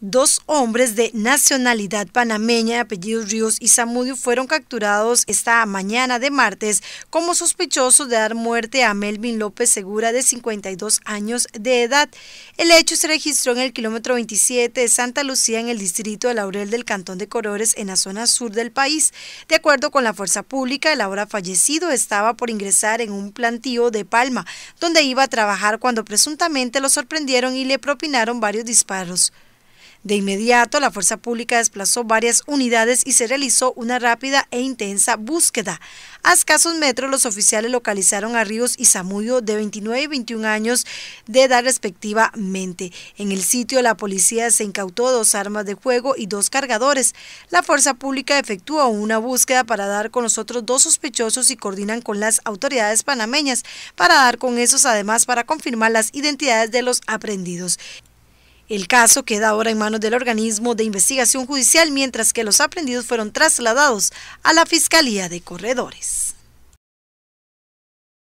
Dos hombres de nacionalidad panameña de apellidos Ríos y Zamudio fueron capturados esta mañana de martes como sospechosos de dar muerte a Melvin López Segura de 52 años de edad. El hecho se registró en el kilómetro 27 de Santa Lucía en el distrito de Laurel del Cantón de Corores en la zona sur del país. De acuerdo con la fuerza pública, el ahora fallecido estaba por ingresar en un plantío de Palma, donde iba a trabajar cuando presuntamente lo sorprendieron y le propinaron varios disparos. De inmediato, la fuerza pública desplazó varias unidades y se realizó una rápida e intensa búsqueda. A escasos metros, los oficiales localizaron a Ríos y Zamudio, de 29 y 21 años de edad respectivamente. En el sitio, la policía se incautó dos armas de fuego y dos cargadores. La fuerza pública efectuó una búsqueda para dar con los otros dos sospechosos y coordinan con las autoridades panameñas para dar con esos, además, para confirmar las identidades de los aprendidos. El caso queda ahora en manos del organismo de investigación judicial, mientras que los aprendidos fueron trasladados a la Fiscalía de Corredores.